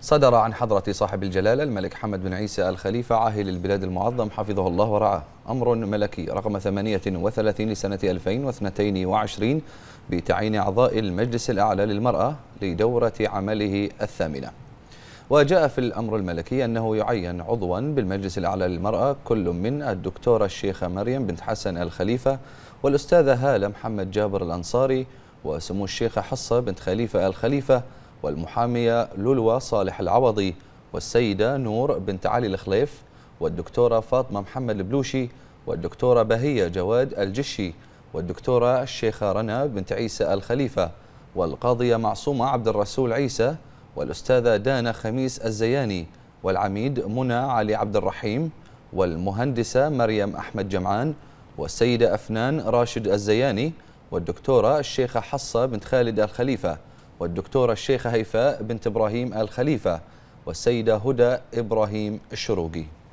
صدر عن حضرة صاحب الجلالة الملك حمد بن عيسى الخليفة عاهل البلاد المعظم حفظه الله ورعاه أمر ملكي رقم 38 لسنة 2022 بتعيين أعضاء المجلس الأعلى للمرأة لدورة عمله الثامنة وجاء في الأمر الملكي أنه يعين عضوا بالمجلس الأعلى للمرأة كل من الدكتورة الشيخة مريم بنت حسن الخليفة والأستاذة هالة محمد جابر الأنصاري وسمو الشيخة حصة بنت خليفة الخليفة والمحامية لولوى صالح العوضي والسيدة نور بنت علي الخليف والدكتورة فاطمة محمد البلوشي والدكتورة بهية جواد الجشي والدكتورة الشيخة رنا بنت عيسى الخليفة والقاضية معصومة عبد الرسول عيسى والأستاذة دانا خميس الزياني والعميد منى علي عبد الرحيم والمهندسة مريم أحمد جمعان والسيدة أفنان راشد الزياني والدكتورة الشيخة حصة بنت خالد الخليفة والدكتورة الشيخة هيفاء بنت إبراهيم الخليفة والسيدة هدى إبراهيم الشروقي